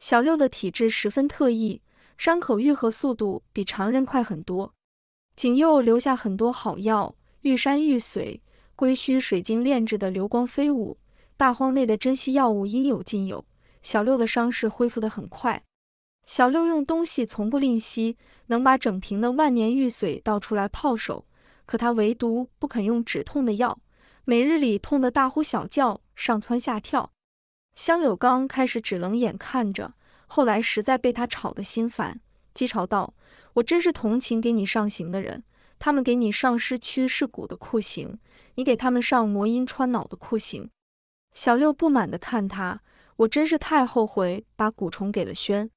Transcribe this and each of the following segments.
小六的体质十分特异，伤口愈合速度比常人快很多。景佑留下很多好药，玉山玉髓、龟墟水晶炼制的流光飞舞，大荒内的珍稀药物应有尽有。小六的伤势恢复得很快。小六用东西从不吝惜，能把整瓶的万年玉髓倒出来泡手，可他唯独不肯用止痛的药，每日里痛得大呼小叫，上蹿下跳。香柳刚开始只冷眼看着，后来实在被他吵得心烦，讥嘲道：“我真是同情给你上刑的人，他们给你上尸屈是骨的酷刑，你给他们上魔音穿脑的酷刑。”小六不满地看他：“我真是太后悔把蛊虫给了轩。”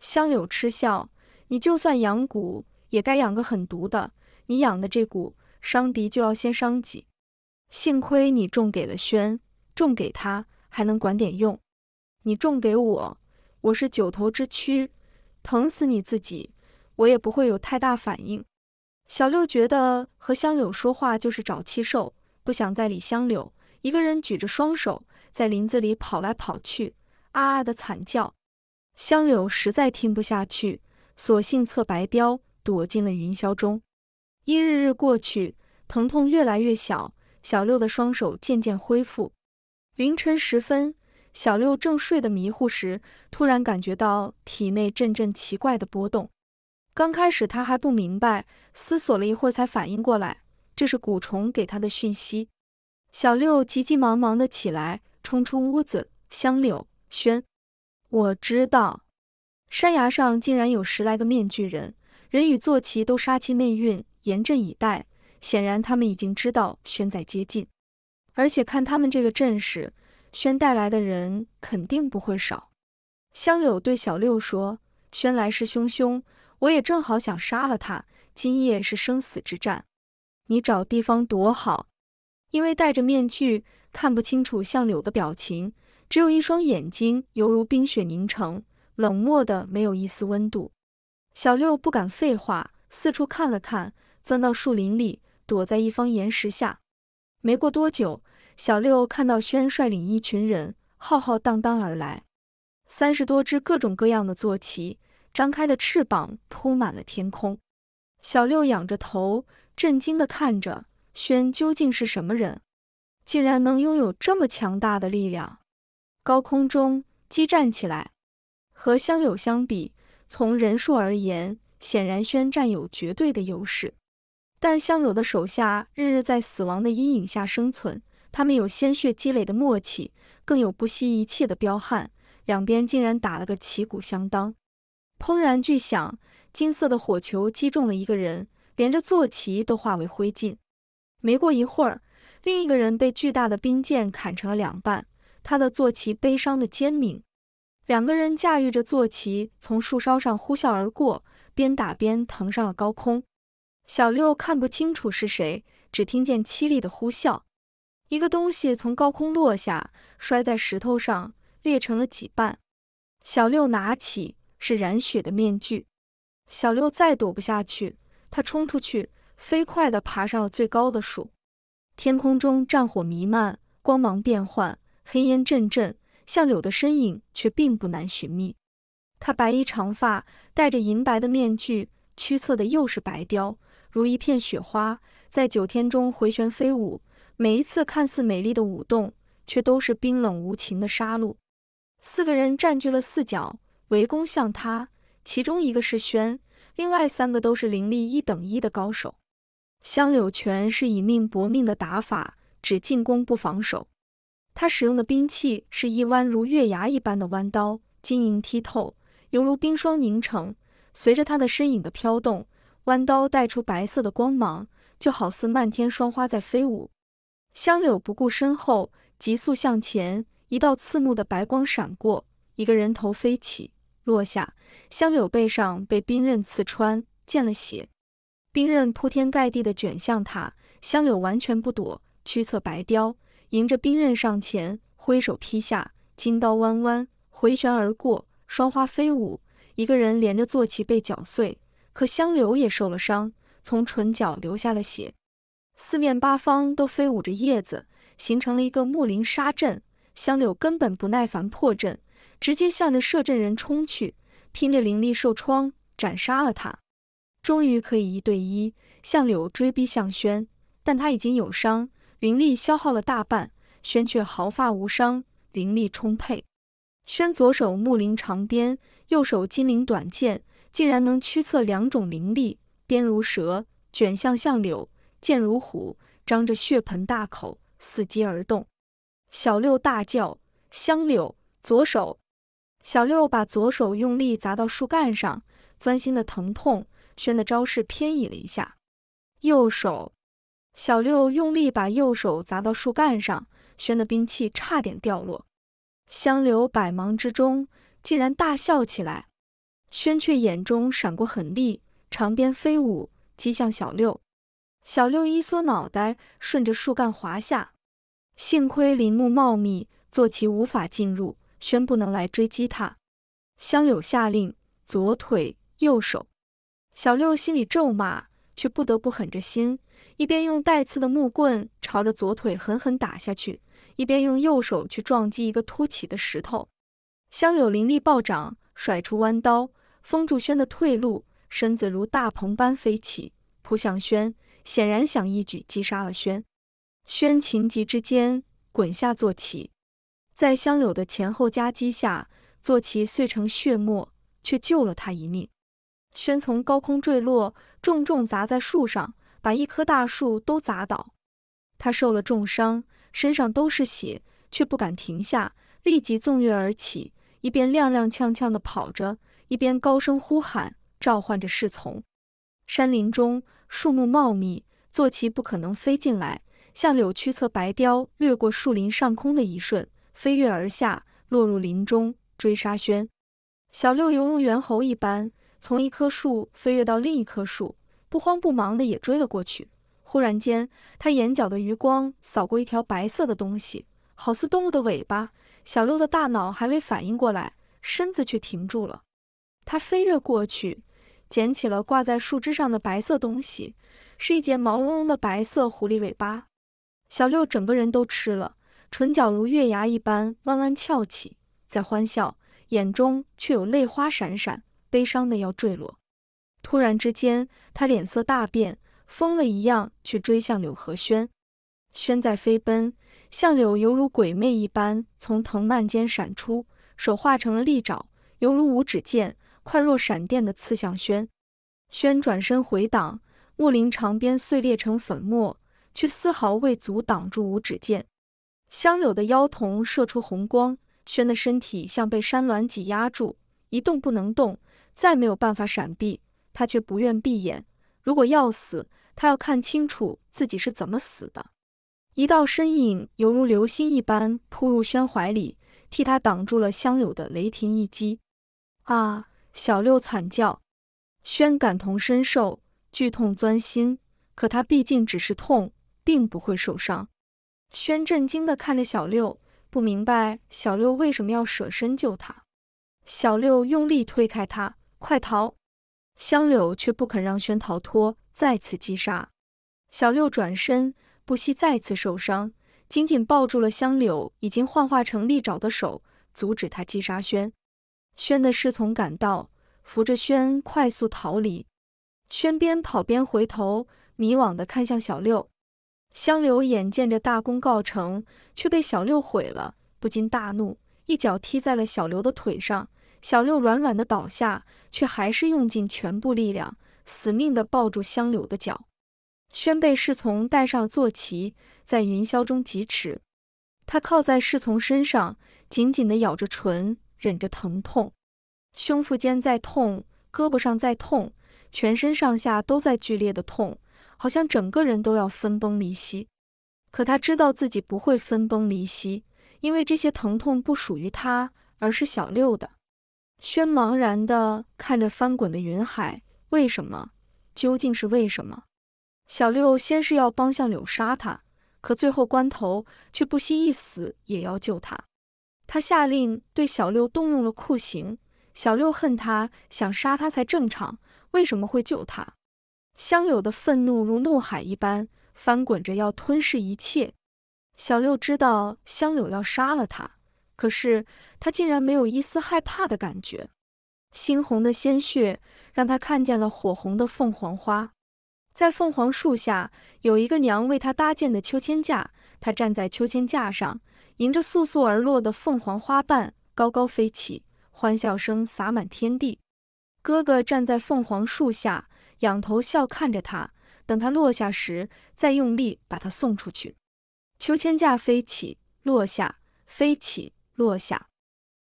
香柳嗤笑：“你就算养蛊，也该养个狠毒的，你养的这蛊伤敌就要先伤己，幸亏你中给了轩，中给他。”还能管点用，你种给我，我是九头之躯，疼死你自己，我也不会有太大反应。小六觉得和香柳说话就是找气受，不想再理香柳，一个人举着双手在林子里跑来跑去，啊啊的惨叫。香柳实在听不下去，索性策白雕躲进了云霄中。一日日过去，疼痛越来越小，小六的双手渐渐恢复。凌晨时分，小六正睡得迷糊时，突然感觉到体内阵阵奇怪的波动。刚开始他还不明白，思索了一会儿才反应过来，这是蛊虫给他的讯息。小六急急忙忙的起来，冲出屋子。香柳轩，我知道，山崖上竟然有十来个面具人，人与坐骑都杀气内蕴，严阵以待。显然，他们已经知道轩在接近。而且看他们这个阵势，轩带来的人肯定不会少。香柳对小六说：“轩来势汹汹，我也正好想杀了他。今夜是生死之战，你找地方躲好。”因为戴着面具，看不清楚相柳的表情，只有一双眼睛犹如冰雪凝成，冷漠的没有一丝温度。小六不敢废话，四处看了看，钻到树林里，躲在一方岩石下。没过多久。小六看到轩率领一群人浩浩荡荡而来，三十多只各种各样的坐骑，张开的翅膀铺满了天空。小六仰着头，震惊地看着轩，究竟是什么人，竟然能拥有这么强大的力量？高空中激战起来，和香友相比，从人数而言，显然轩占有绝对的优势。但香友的手下日日在死亡的阴影下生存。他们有鲜血积累的默契，更有不惜一切的彪悍，两边竟然打了个旗鼓相当。砰然巨响，金色的火球击中了一个人，连着坐骑都化为灰烬。没过一会儿，另一个人被巨大的冰剑砍成了两半，他的坐骑悲伤的尖鸣。两个人驾驭着坐骑从树梢上呼啸而过，边打边腾上了高空。小六看不清楚是谁，只听见凄厉的呼啸。一个东西从高空落下，摔在石头上，裂成了几半。小六拿起，是染血的面具。小六再躲不下去，他冲出去，飞快地爬上了最高的树。天空中战火弥漫，光芒变幻，黑烟阵阵。像柳的身影却并不难寻觅。他白衣长发，戴着银白的面具，驱策的又是白雕，如一片雪花，在九天中回旋飞舞。每一次看似美丽的舞动，却都是冰冷无情的杀戮。四个人占据了四角，围攻向他。其中一个是轩，另外三个都是灵力一等一的高手。香柳泉是以命搏命的打法，只进攻不防守。他使用的兵器是一弯如月牙一般的弯刀，晶莹剔透，犹如冰霜凝成。随着他的身影的飘动，弯刀带出白色的光芒，就好似漫天霜花在飞舞。香柳不顾身后，急速向前，一道刺目的白光闪过，一个人头飞起落下，香柳背上被冰刃刺穿，见了血，冰刃铺天盖地的卷向他，香柳完全不躲，驱策白雕，迎着冰刃上前，挥手劈下，金刀弯弯回旋而过，霜花飞舞，一个人连着坐骑被绞碎，可香柳也受了伤，从唇角流下了血。四面八方都飞舞着叶子，形成了一个木林沙阵。香柳根本不耐烦破阵，直接向着摄阵人冲去，拼着灵力受创，斩杀了他。终于可以一对一。向柳追逼向轩，但他已经有伤，灵力消耗了大半。轩却毫发无伤，灵力充沛。轩左手木灵长鞭，右手金灵短剑，竟然能驱策两种灵力，鞭如蛇卷向向柳。剑如虎，张着血盆大口，伺机而动。小六大叫：“香柳，左手！”小六把左手用力砸到树干上，钻心的疼痛，轩的招式偏移了一下。右手，小六用力把右手砸到树干上，轩的兵器差点掉落。香柳百忙之中竟然大笑起来，轩却眼中闪过狠戾，长鞭飞舞，击向小六。小六一缩脑袋，顺着树干滑下。幸亏林木茂密，坐骑无法进入，宣不能来追击他。香柳下令：左腿，右手。小六心里咒骂，却不得不狠着心，一边用带刺的木棍朝着左腿狠狠打下去，一边用右手去撞击一个凸起的石头。香柳灵力暴涨，甩出弯刀，封住轩的退路，身子如大鹏般飞起，扑向轩。显然想一举击杀了轩，轩情急之间滚下坐骑，在香友的前后夹击下，坐骑碎成血沫，却救了他一命。轩从高空坠落，重重砸在树上，把一棵大树都砸倒。他受了重伤，身上都是血，却不敢停下，立即纵跃而起，一边踉踉跄跄地跑着，一边高声呼喊，召唤着侍从。山林中。树木茂密，坐骑不可能飞进来。像柳曲侧白雕掠过树林上空的一瞬，飞跃而下，落入林中追杀轩小六，犹如猿猴一般，从一棵树飞跃到另一棵树，不慌不忙的也追了过去。忽然间，他眼角的余光扫过一条白色的东西，好似动物的尾巴。小六的大脑还未反应过来，身子却停住了。他飞跃过去。捡起了挂在树枝上的白色东西，是一截毛茸茸的白色狐狸尾巴。小六整个人都吃了，唇角如月牙一般弯弯翘起，在欢笑，眼中却有泪花闪闪，悲伤的要坠落。突然之间，他脸色大变，疯了一样去追向柳和轩。轩在飞奔，向柳犹如鬼魅一般从藤蔓间闪出，手化成了利爪，犹如五指剑。快若闪电的刺向轩，轩转身回挡，木林长鞭碎裂成粉末，却丝毫未阻挡住五指剑。香柳的腰瞳射出红光，轩的身体像被山峦挤压住，一动不能动，再没有办法闪避。他却不愿闭眼，如果要死，他要看清楚自己是怎么死的。一道身影犹如流星一般扑入轩怀里，替他挡住了香柳的雷霆一击。啊！小六惨叫，轩感同身受，剧痛钻心。可他毕竟只是痛，并不会受伤。轩震惊地看着小六，不明白小六为什么要舍身救他。小六用力推开他，快逃！香柳却不肯让轩逃脱，再次击杀。小六转身，不惜再次受伤，紧紧抱住了香柳已经幻化成利爪的手，阻止他击杀轩。轩的侍从赶到，扶着轩快速逃离。轩边跑边回头，迷惘地看向小六。香流眼见着大功告成，却被小六毁了，不禁大怒，一脚踢在了小六的腿上。小六软软地倒下，却还是用尽全部力量，死命地抱住香柳的脚。轩被侍从带上坐骑，在云霄中疾驰。他靠在侍从身上，紧紧地咬着唇。忍着疼痛，胸腹间在痛，胳膊上在痛，全身上下都在剧烈的痛，好像整个人都要分崩离析。可他知道自己不会分崩离析，因为这些疼痛不属于他，而是小六的。轩茫然的看着翻滚的云海，为什么？究竟是为什么？小六先是要帮向柳杀他，可最后关头却不惜一死也要救他。他下令对小六动用了酷刑，小六恨他，想杀他才正常。为什么会救他？香柳的愤怒如怒海一般翻滚着，要吞噬一切。小六知道香柳要杀了他，可是他竟然没有一丝害怕的感觉。猩红的鲜血让他看见了火红的凤凰花。在凤凰树下有一个娘为他搭建的秋千架，他站在秋千架上。迎着簌簌而落的凤凰花瓣，高高飞起，欢笑声洒满天地。哥哥站在凤凰树下，仰头笑看着他，等他落下时，再用力把他送出去。秋千架飞起，落下，飞起，落下。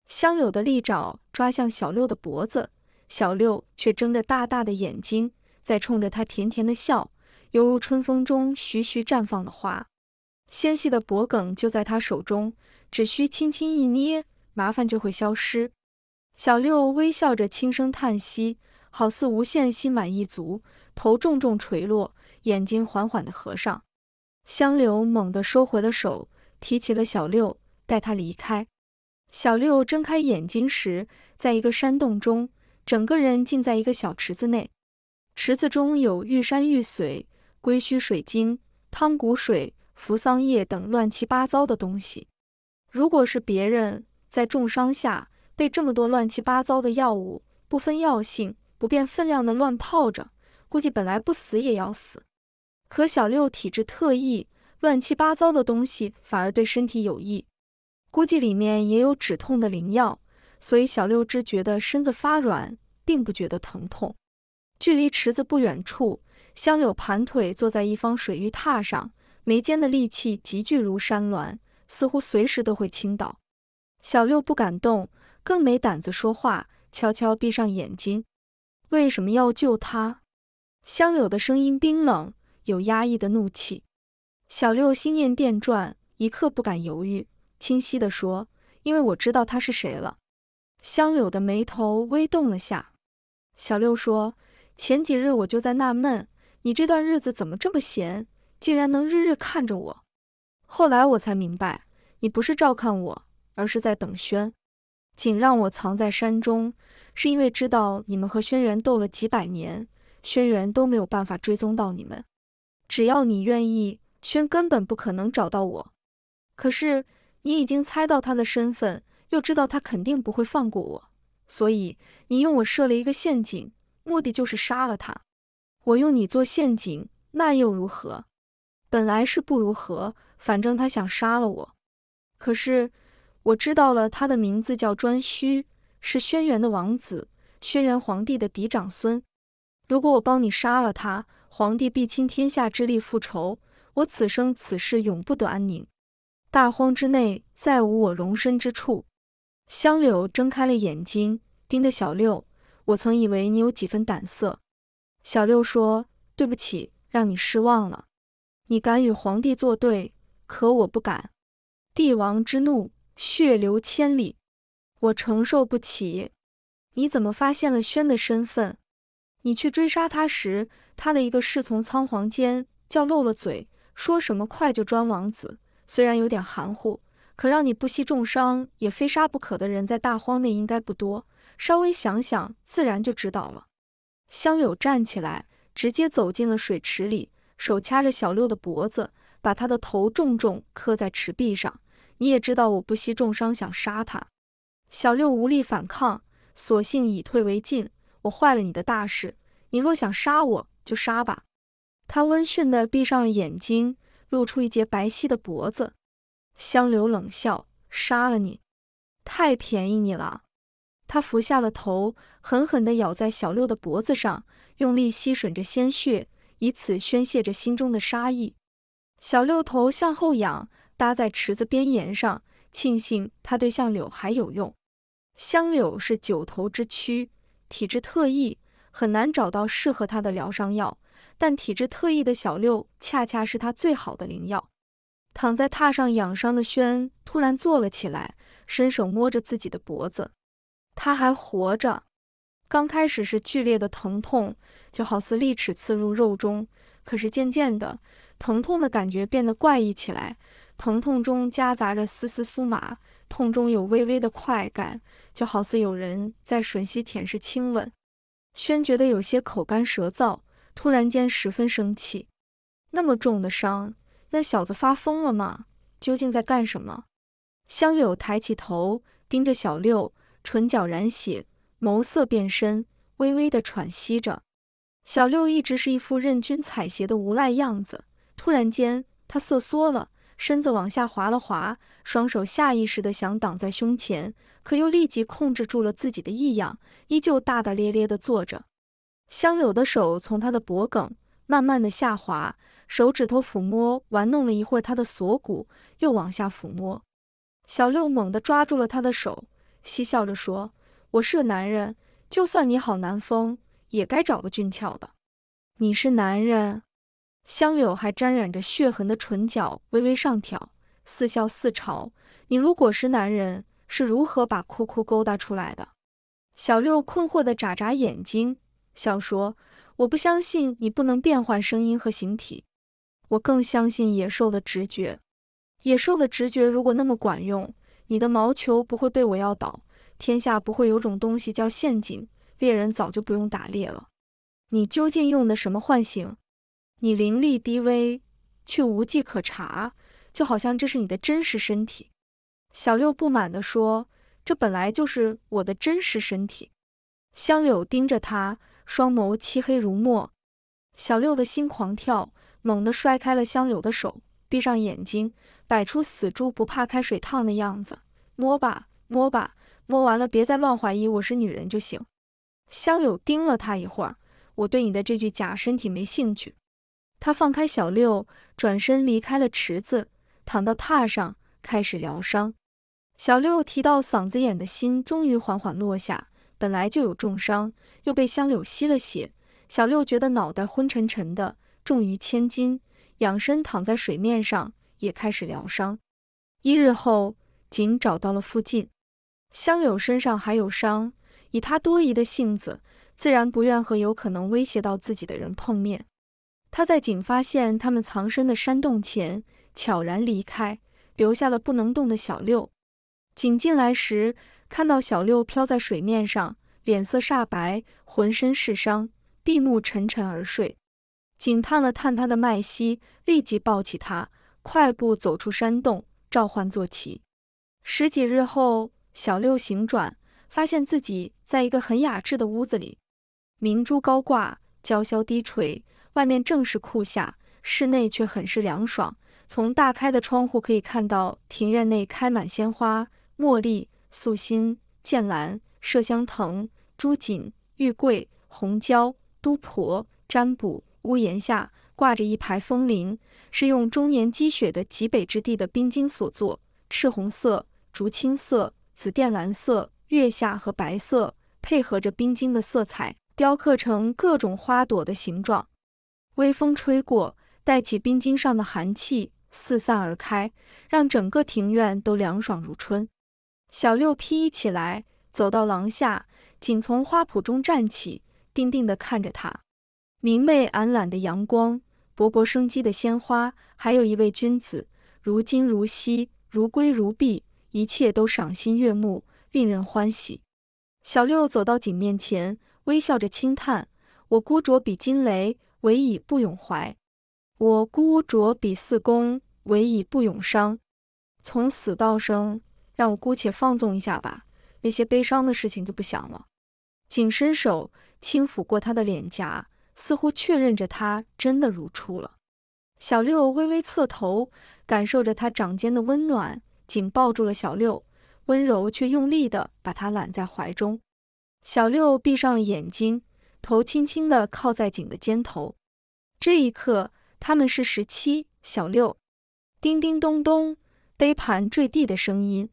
香柳的利爪抓向小六的脖子，小六却睁着大大的眼睛，在冲着他甜甜的笑，犹如春风中徐徐绽放的花。纤细的脖梗就在他手中，只需轻轻一捏，麻烦就会消失。小六微笑着轻声叹息，好似无限心满意足，头重重垂落，眼睛缓缓的合上。香柳猛地收回了手，提起了小六，带他离开。小六睁开眼睛时，在一个山洞中，整个人浸在一个小池子内，池子中有玉山玉髓、龟须水晶、汤谷水。扶桑叶等乱七八糟的东西，如果是别人在重伤下被这么多乱七八糟的药物不分药性、不变分量的乱泡着，估计本来不死也要死。可小六体质特异，乱七八糟的东西反而对身体有益，估计里面也有止痛的灵药，所以小六只觉得身子发软，并不觉得疼痛。距离池子不远处，香柳盘腿坐在一方水域榻上。眉间的戾气急剧如山峦，似乎随时都会倾倒。小六不敢动，更没胆子说话，悄悄闭上眼睛。为什么要救他？香柳的声音冰冷，有压抑的怒气。小六心念电转，一刻不敢犹豫，清晰地说：“因为我知道他是谁了。”香柳的眉头微动了下。小六说：“前几日我就在纳闷，你这段日子怎么这么闲？”竟然能日日看着我，后来我才明白，你不是照看我，而是在等轩。仅让我藏在山中，是因为知道你们和轩辕斗了几百年，轩辕都没有办法追踪到你们。只要你愿意，轩根本不可能找到我。可是你已经猜到他的身份，又知道他肯定不会放过我，所以你用我设了一个陷阱，目的就是杀了他。我用你做陷阱，那又如何？本来是不如何，反正他想杀了我。可是我知道了他的名字叫颛顼，是轩辕的王子，轩辕皇帝的嫡长孙。如果我帮你杀了他，皇帝必倾天下之力复仇，我此生此世永不得安宁，大荒之内再无我容身之处。香柳睁开了眼睛，盯着小六。我曾以为你有几分胆色。小六说：“对不起，让你失望了。”你敢与皇帝作对，可我不敢。帝王之怒，血流千里，我承受不起。你怎么发现了轩的身份？你去追杀他时，他的一个侍从仓皇间叫漏了嘴，说什么快就专王子。虽然有点含糊，可让你不惜重伤也非杀不可的人，在大荒内应该不多。稍微想想，自然就知道了。香柳站起来，直接走进了水池里。手掐着小六的脖子，把他的头重重磕在池壁上。你也知道我不惜重伤想杀他。小六无力反抗，索性以退为进。我坏了你的大事，你若想杀我就杀吧。他温驯地闭上了眼睛，露出一截白皙的脖子。香柳冷笑，杀了你，太便宜你了。他伏下了头，狠狠地咬在小六的脖子上，用力吸吮着鲜血。以此宣泄着心中的杀意，小六头向后仰，搭在池子边沿上，庆幸他对相柳还有用。香柳是九头之躯，体质特异，很难找到适合他的疗伤药，但体质特异的小六恰恰是他最好的灵药。躺在榻上养伤的轩突然坐了起来，伸手摸着自己的脖子，他还活着。刚开始是剧烈的疼痛，就好似利齿刺入肉中。可是渐渐的，疼痛的感觉变得怪异起来，疼痛中夹杂着丝丝酥麻，痛中有微微的快感，就好似有人在吮吸、舔舐、亲吻。轩觉得有些口干舌燥，突然间十分生气。那么重的伤，那小子发疯了吗？究竟在干什么？香柳抬起头，盯着小六，唇角染血。眸色变深，微微的喘息着。小六一直是一副任君采撷的无赖样子，突然间他瑟缩了，身子往下滑了滑，双手下意识的想挡在胸前，可又立即控制住了自己的异样，依旧大大咧咧的坐着。香柳的手从他的脖颈慢慢的下滑，手指头抚摸玩弄了一会儿他的锁骨，又往下抚摸。小六猛地抓住了他的手，嬉笑着说。我是个男人，就算你好难风，也该找个俊俏的。你是男人，香柳还沾染着血痕的唇角微微上挑，似笑似嘲。你如果是男人，是如何把哭哭勾搭出来的？小六困惑地眨眨眼睛，笑说：“我不相信你不能变换声音和形体，我更相信野兽的直觉。野兽的直觉如果那么管用，你的毛球不会被我要倒。”天下不会有种东西叫陷阱，猎人早就不用打猎了。你究竟用的什么幻形？你灵力低微，却无迹可查，就好像这是你的真实身体。小六不满地说：“这本来就是我的真实身体。”香柳盯着他，双眸漆黑如墨。小六的心狂跳，猛地摔开了香柳的手，闭上眼睛，摆出死猪不怕开水烫的样子：“摸吧，摸吧。”摸完了，别再乱怀疑我是女人就行。香柳盯了他一会儿，我对你的这具假身体没兴趣。他放开小六，转身离开了池子，躺到榻上开始疗伤。小六提到嗓子眼的心终于缓缓落下，本来就有重伤，又被香柳吸了血，小六觉得脑袋昏沉沉的，重于千斤，仰身躺在水面上也开始疗伤。一日后，景找到了附近。乡柳身上还有伤，以他多疑的性子，自然不愿和有可能威胁到自己的人碰面。他在警发现他们藏身的山洞前悄然离开，留下了不能动的小六。警进来时，看到小六飘在水面上，脸色煞白，浑身是伤，闭目沉沉而睡。警探了探他的脉息，立即抱起他，快步走出山洞，召唤坐骑。十几日后。小六醒转，发现自己在一个很雅致的屋子里，明珠高挂，娇羞低垂，外面正是酷夏，室内却很是凉爽。从大开的窗户可以看到庭院内开满鲜花，茉莉、素心、剑兰、麝香藤、朱槿、玉桂、红椒、都婆、占卜。屋檐下挂着一排风铃，是用终年积雪的极北之地的冰晶所做，赤红色、竹青色。紫靛蓝色、月下和白色配合着冰晶的色彩，雕刻成各种花朵的形状。微风吹过，带起冰晶上的寒气四散而开，让整个庭院都凉爽如春。小六披衣起来，走到廊下，仅从花圃中站起，定定地看着他。明媚懒懒的阳光，勃勃生机的鲜花，还有一位君子，如金如锡，如归如璧。一切都赏心悦目，令人欢喜。小六走到景面前，微笑着轻叹：“我孤酌比惊雷，唯以不永怀；我孤酌比四公，唯以不永伤。从死到生，让我姑且放纵一下吧，那些悲伤的事情就不想了。”景伸手轻抚过他的脸颊，似乎确认着他真的如初了。小六微微侧头，感受着他掌间的温暖。紧抱住了小六，温柔却用力的把他揽在怀中。小六闭上了眼睛，头轻轻的靠在景的肩头。这一刻，他们是十七小六。叮叮咚咚，杯盘坠地的声音。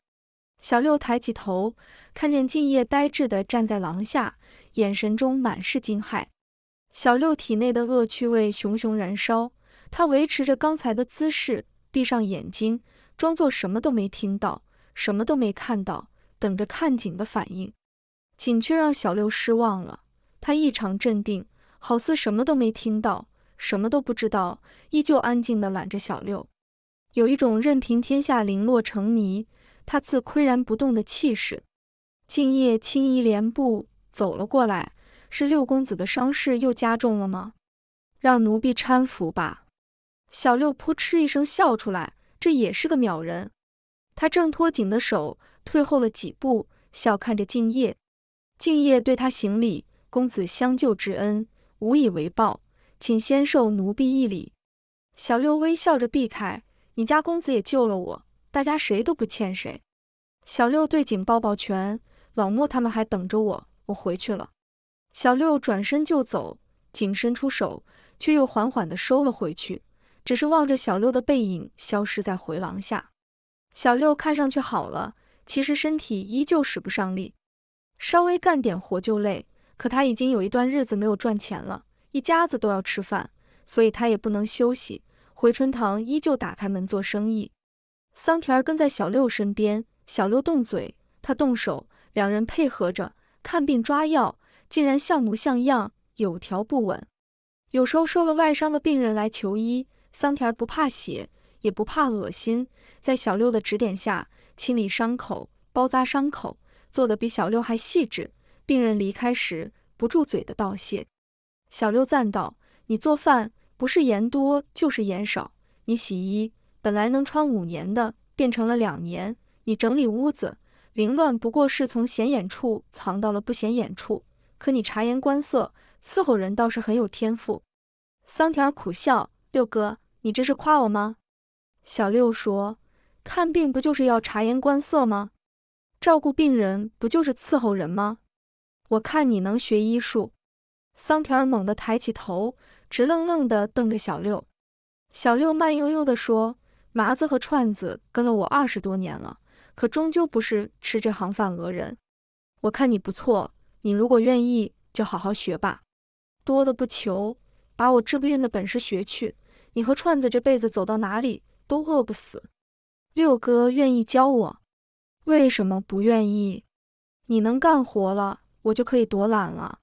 小六抬起头，看见静夜呆滞的站在廊下，眼神中满是惊骇。小六体内的恶趣味熊熊燃烧，他维持着刚才的姿势，闭上眼睛。装作什么都没听到，什么都没看到，等着看景的反应。景却让小六失望了。他异常镇定，好似什么都没听到，什么都不知道，依旧安静的揽着小六，有一种任凭天下零落成泥，他自岿然不动的气势。静夜轻移莲步走了过来，是六公子的伤势又加重了吗？让奴婢搀扶吧。小六扑哧一声笑出来。这也是个鸟人，他挣脱景的手，退后了几步，笑看着敬业。敬业对他行礼，公子相救之恩，无以为报，请先受奴婢一礼。小六微笑着避开，你家公子也救了我，大家谁都不欠谁。小六对景抱抱拳，老莫他们还等着我，我回去了。小六转身就走，景伸出手，却又缓缓的收了回去。只是望着小六的背影消失在回廊下。小六看上去好了，其实身体依旧使不上力，稍微干点活就累。可他已经有一段日子没有赚钱了，一家子都要吃饭，所以他也不能休息。回春堂依旧打开门做生意。桑田儿跟在小六身边，小六动嘴，他动手，两人配合着看病抓药，竟然像模像样，有条不紊。有时候受了外伤的病人来求医。桑田不怕血，也不怕恶心，在小六的指点下清理伤口、包扎伤口，做的比小六还细致。病人离开时不住嘴的道谢，小六赞道：“你做饭不是盐多就是盐少，你洗衣本来能穿五年的变成了两年，你整理屋子凌乱不过是从显眼处藏到了不显眼处，可你察言观色伺候人倒是很有天赋。”桑田苦笑，六哥。你这是夸我吗？小六说，看病不就是要察言观色吗？照顾病人不就是伺候人吗？我看你能学医术。桑田猛地抬起头，直愣愣地瞪着小六。小六慢悠悠地说，麻子和串子跟了我二十多年了，可终究不是吃这行饭讹人。我看你不错，你如果愿意，就好好学吧，多的不求，把我治不孕的本事学去。你和串子这辈子走到哪里都饿不死。六哥愿意教我，为什么不愿意？你能干活了，我就可以躲懒了。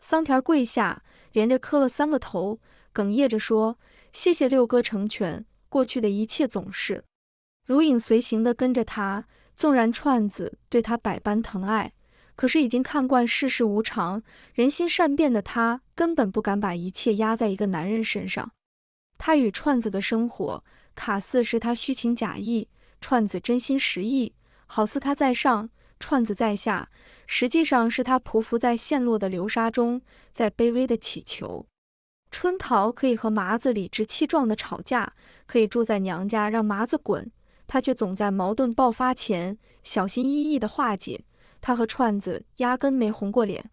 桑田跪下，连着磕了三个头，哽咽着说：“谢谢六哥成全。”过去的一切总是如影随形的跟着他，纵然串子对他百般疼爱，可是已经看惯世事无常、人心善变的他，根本不敢把一切压在一个男人身上。他与串子的生活，卡似是他虚情假意，串子真心实意，好似他在上，串子在下，实际上是他匍匐在陷落的流沙中，在卑微的乞求。春桃可以和麻子理直气壮的吵架，可以住在娘家让麻子滚，她却总在矛盾爆发前小心翼翼的化解。她和串子压根没红过脸，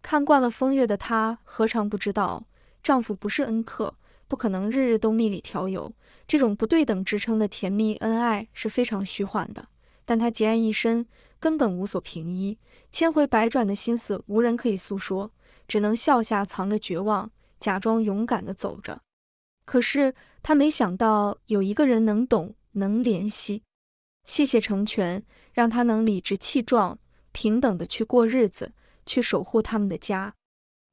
看惯了风月的她何尝不知道丈夫不是恩客。不可能日日都蜜里调油，这种不对等支撑的甜蜜恩爱是非常虚幻的。但他孑然一身，根本无所凭依，千回百转的心思无人可以诉说，只能笑下藏着绝望，假装勇敢的走着。可是他没想到有一个人能懂能怜惜，谢谢成全，让他能理直气壮、平等的去过日子，去守护他们的家。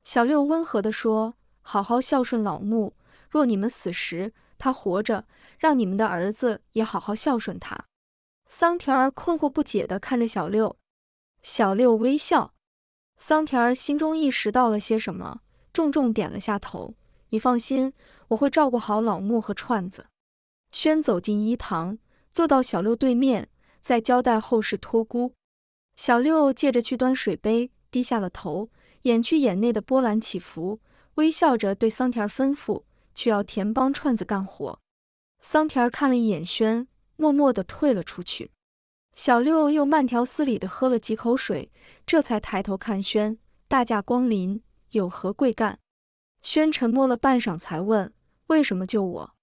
小六温和的说：“好好孝顺老穆。”若你们死时，他活着，让你们的儿子也好好孝顺他。桑田儿困惑不解地看着小六，小六微笑。桑田儿心中意识到了些什么，重重点了下头。你放心，我会照顾好老木和串子。轩走进一堂，坐到小六对面，在交代后事托孤。小六借着去端水杯，低下了头，掩去眼内的波澜起伏，微笑着对桑田儿吩咐。却要田帮串子干活，桑田看了一眼轩，默默的退了出去。小六又慢条斯理的喝了几口水，这才抬头看轩，大驾光临，有何贵干？轩沉默了半晌，才问，为什么救我？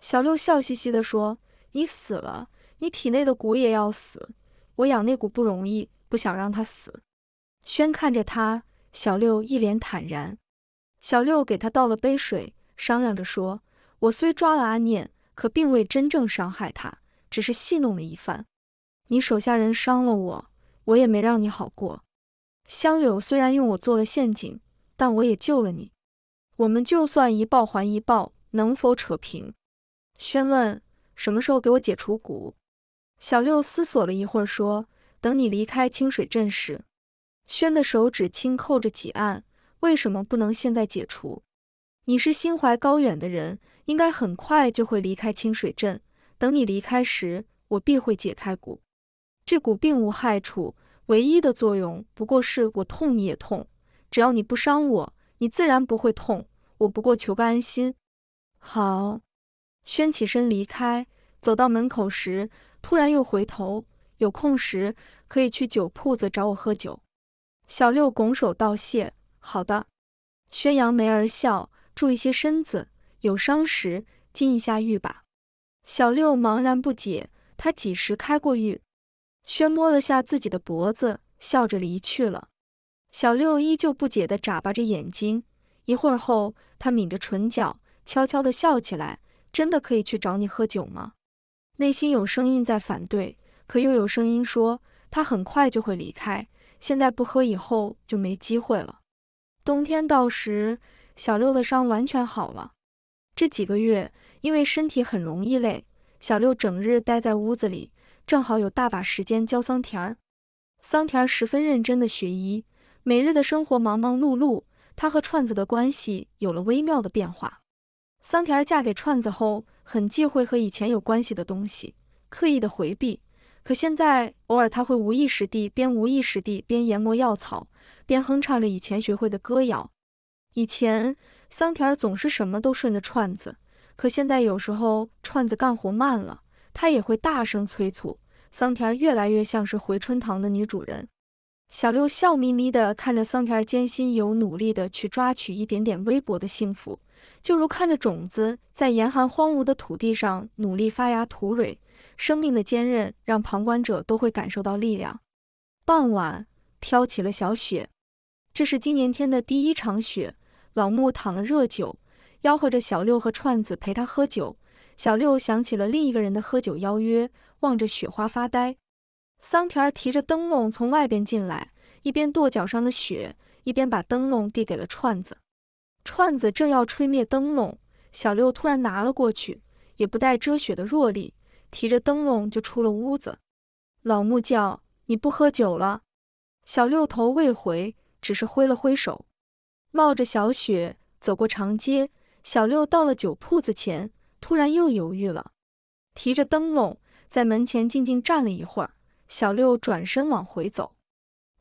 小六笑嘻嘻的说，你死了，你体内的蛊也要死，我养那蛊不容易，不想让他死。轩看着他，小六一脸坦然。小六给他倒了杯水。商量着说：“我虽抓了阿念，可并未真正伤害他，只是戏弄了一番。你手下人伤了我，我也没让你好过。香柳虽然用我做了陷阱，但我也救了你。我们就算一报还一报，能否扯平？”轩问：“什么时候给我解除蛊？”小六思索了一会儿，说：“等你离开清水镇时。”轩的手指轻扣着几案：“为什么不能现在解除？”你是心怀高远的人，应该很快就会离开清水镇。等你离开时，我必会解开蛊。这蛊并无害处，唯一的作用不过是我痛你也痛。只要你不伤我，你自然不会痛。我不过求个安心。好。轩起身离开，走到门口时，突然又回头。有空时可以去酒铺子找我喝酒。小六拱手道谢。好的。宣扬眉儿笑。注一些身子，有伤时进一下浴吧。小六茫然不解，他几时开过浴？轩摸了下自己的脖子，笑着离去了。小六依旧不解的眨巴着眼睛，一会儿后，他抿着唇角，悄悄的笑起来。真的可以去找你喝酒吗？内心有声音在反对，可又有声音说，他很快就会离开，现在不喝，以后就没机会了。冬天到时。小六的伤完全好了。这几个月，因为身体很容易累，小六整日待在屋子里，正好有大把时间教桑田儿。桑田儿十分认真地学医，每日的生活忙忙碌碌。他和串子的关系有了微妙的变化。桑田儿嫁给串子后，很忌讳和以前有关系的东西，刻意的回避。可现在，偶尔他会无意识地边无意识地边研磨药草，边哼唱着以前学会的歌谣。以前桑田总是什么都顺着串子，可现在有时候串子干活慢了，他也会大声催促。桑田越来越像是回春堂的女主人。小六笑眯眯的看着桑田艰辛又努力的去抓取一点点微薄的幸福，就如看着种子在严寒荒芜的土地上努力发芽吐蕊，生命的坚韧让旁观者都会感受到力量。傍晚飘起了小雪，这是今年天的第一场雪。老木躺了热酒，吆喝着小六和串子陪他喝酒。小六想起了另一个人的喝酒邀约，望着雪花发呆。桑田提着灯笼从外边进来，一边跺脚上的雪，一边把灯笼递给了串子。串子正要吹灭灯笼，小六突然拿了过去，也不带遮雪的弱力，提着灯笼就出了屋子。老木叫：“你不喝酒了？”小六头未回，只是挥了挥手。冒着小雪走过长街，小六到了酒铺子前，突然又犹豫了，提着灯笼在门前静静站了一会儿。小六转身往回走，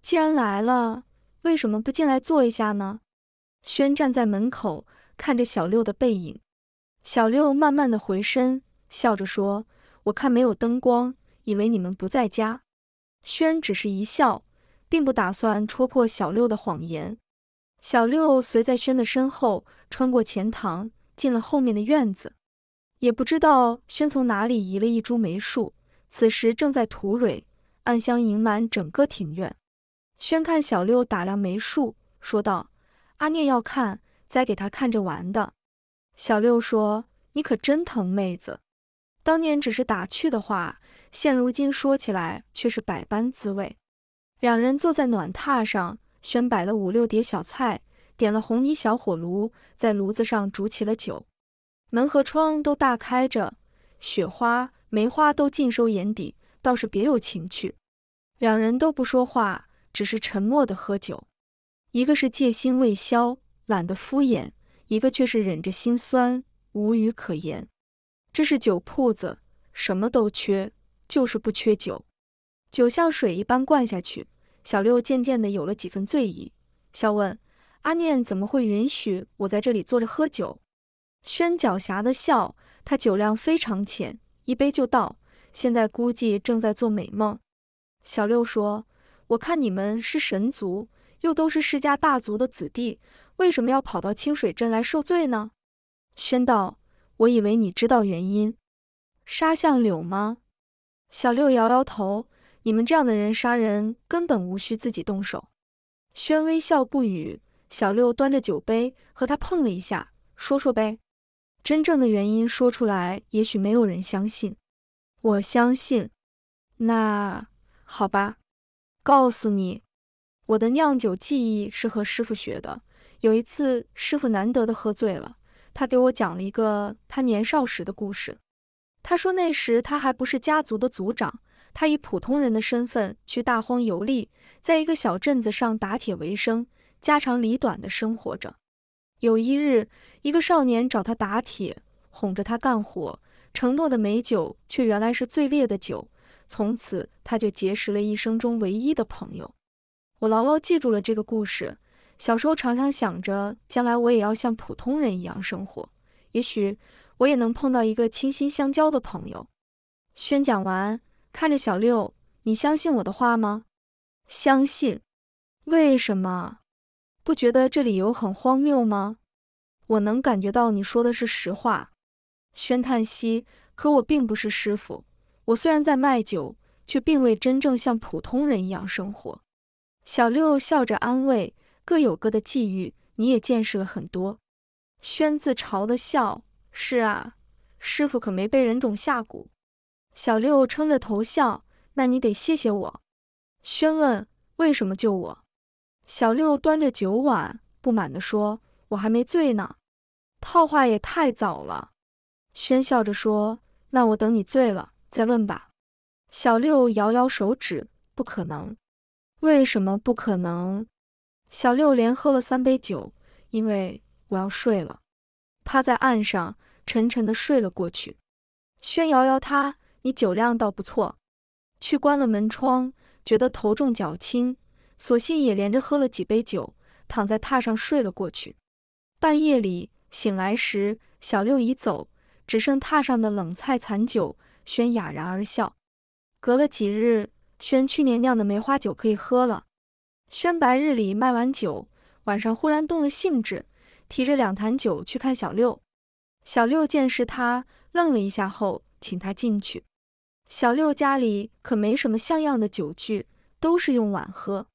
既然来了，为什么不进来坐一下呢？轩站在门口看着小六的背影，小六慢慢的回身，笑着说：“我看没有灯光，以为你们不在家。”轩只是一笑，并不打算戳破小六的谎言。小六随在轩的身后，穿过前堂，进了后面的院子。也不知道轩从哪里移了一株梅树，此时正在吐蕊，暗香盈满整个庭院。轩看小六打量梅树，说道：“阿念要看，再给他看着玩的。”小六说：“你可真疼妹子。当年只是打趣的话，现如今说起来却是百般滋味。”两人坐在暖榻上。选摆了五六碟小菜，点了红泥小火炉，在炉子上煮起了酒。门和窗都大开着，雪花、梅花都尽收眼底，倒是别有情趣。两人都不说话，只是沉默地喝酒。一个是戒心未消，懒得敷衍；一个却是忍着心酸，无语可言。这是酒铺子，什么都缺，就是不缺酒。酒像水一般灌下去。小六渐渐地有了几分醉意，笑问：“阿念怎么会允许我在这里坐着喝酒？”轩狡黠的笑，他酒量非常浅，一杯就倒，现在估计正在做美梦。小六说：“我看你们是神族，又都是世家大族的子弟，为什么要跑到清水镇来受罪呢？”轩道：“我以为你知道原因，杀向柳吗？”小六摇摇头。你们这样的人杀人根本无需自己动手。轩微笑不语，小六端着酒杯和他碰了一下，说说呗，真正的原因说出来也许没有人相信。我相信。那好吧，告诉你，我的酿酒技艺是和师傅学的。有一次师傅难得的喝醉了，他给我讲了一个他年少时的故事。他说那时他还不是家族的族长。他以普通人的身份去大荒游历，在一个小镇子上打铁为生，家长里短地生活着。有一日，一个少年找他打铁，哄着他干活，承诺的美酒却原来是最烈的酒。从此，他就结识了一生中唯一的朋友。我牢牢记住了这个故事，小时候常常想着，将来我也要像普通人一样生活，也许我也能碰到一个倾心相交的朋友。宣讲完。看着小六，你相信我的话吗？相信。为什么？不觉得这理由很荒谬吗？我能感觉到你说的是实话。宣叹息，可我并不是师傅。我虽然在卖酒，却并未真正像普通人一样生活。小六笑着安慰：“各有各的际遇，你也见识了很多。”宣自嘲的笑：“是啊，师傅可没被人种下蛊。”小六撑着头笑，那你得谢谢我。轩问：“为什么救我？”小六端着酒碗，不满地说：“我还没醉呢。”套话也太早了。轩笑着说：“那我等你醉了再问吧。”小六摇摇手指：“不可能。”“为什么不可能？”小六连喝了三杯酒，因为我要睡了，趴在岸上沉沉地睡了过去。轩摇摇他。你酒量倒不错，去关了门窗，觉得头重脚轻，索性也连着喝了几杯酒，躺在榻上睡了过去。半夜里醒来时，小六已走，只剩榻上的冷菜残酒。轩哑然而笑。隔了几日，轩去年酿的梅花酒可以喝了。轩白日里卖完酒，晚上忽然动了兴致，提着两坛酒去看小六。小六见是他，愣了一下后，请他进去。小六家里可没什么像样的酒具，都是用碗喝。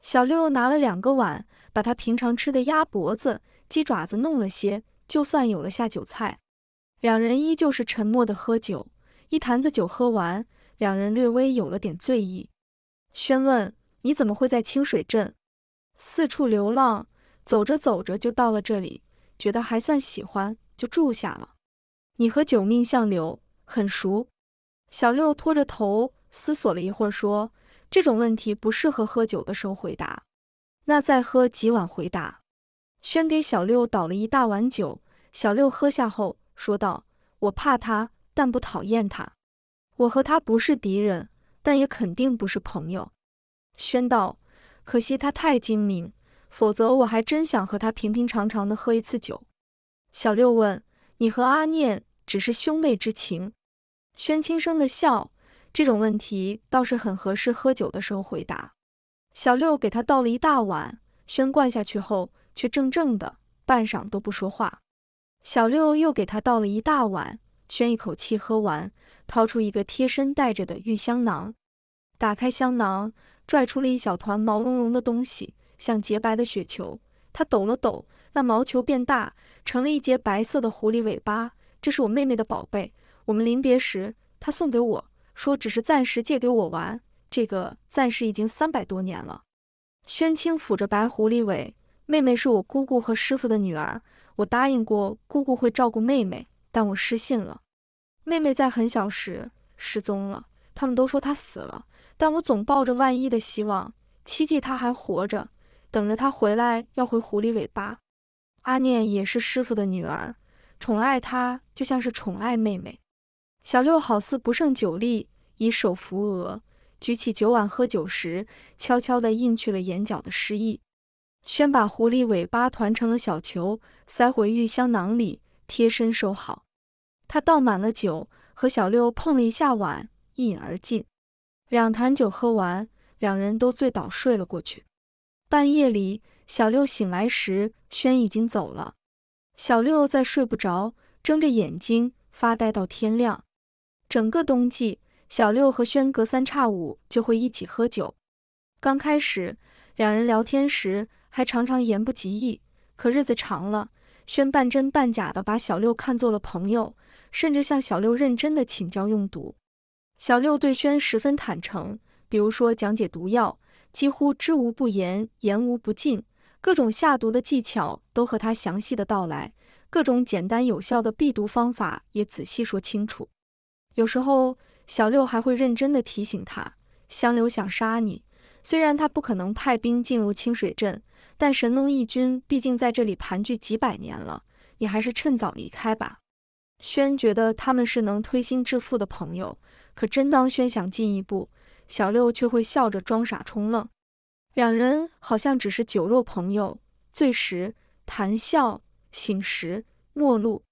小六拿了两个碗，把他平常吃的鸭脖子、鸡爪子弄了些，就算有了下酒菜。两人依旧是沉默的喝酒，一坛子酒喝完，两人略微有了点醉意。宣问：“你怎么会在清水镇？四处流浪，走着走着就到了这里，觉得还算喜欢，就住下了。你和九命相柳很熟？”小六拖着头思索了一会儿，说：“这种问题不适合喝酒的时候回答。那再喝几碗，回答。”轩给小六倒了一大碗酒，小六喝下后说道：“我怕他，但不讨厌他。我和他不是敌人，但也肯定不是朋友。”轩道：“可惜他太精明，否则我还真想和他平平常常的喝一次酒。”小六问：“你和阿念只是兄妹之情？”轩轻声的笑，这种问题倒是很合适喝酒的时候回答。小六给他倒了一大碗，轩灌下去后，却怔怔的，半晌都不说话。小六又给他倒了一大碗，轩一口气喝完，掏出一个贴身带着的玉香囊，打开香囊，拽出了一小团毛茸茸的东西，像洁白的雪球。他抖了抖，那毛球变大，成了一截白色的狐狸尾巴。这是我妹妹的宝贝。我们临别时，他送给我，说只是暂时借给我玩。这个暂时已经三百多年了。宣清抚着白狐狸尾，妹妹是我姑姑和师傅的女儿，我答应过姑姑会照顾妹妹，但我失信了。妹妹在很小时失踪了，他们都说她死了，但我总抱着万一的希望，期冀她还活着，等着她回来要回狐狸尾巴。阿念也是师傅的女儿，宠爱她就像是宠爱妹妹。小六好似不胜酒力，以手扶额，举起酒碗喝酒时，悄悄地印去了眼角的诗意。轩把狐狸尾巴团成了小球，塞回玉香囊里，贴身收好。他倒满了酒，和小六碰了一下碗，一饮而尽。两坛酒喝完，两人都醉倒睡了过去。半夜里，小六醒来时，轩已经走了。小六再睡不着，睁着眼睛发呆到天亮。整个冬季，小六和轩隔三差五就会一起喝酒。刚开始，两人聊天时还常常言不及义，可日子长了，轩半真半假的把小六看作了朋友，甚至向小六认真的请教用毒。小六对轩十分坦诚，比如说讲解毒药，几乎知无不言，言无不尽，各种下毒的技巧都和他详细的道来，各种简单有效的避毒方法也仔细说清楚。有时候，小六还会认真的提醒他：“香流想杀你，虽然他不可能派兵进入清水镇，但神农义军毕竟在这里盘踞几百年了，你还是趁早离开吧。”轩觉得他们是能推心置腹的朋友，可真当轩想进一步，小六却会笑着装傻充愣。两人好像只是酒肉朋友，醉时谈笑，醒时陌路。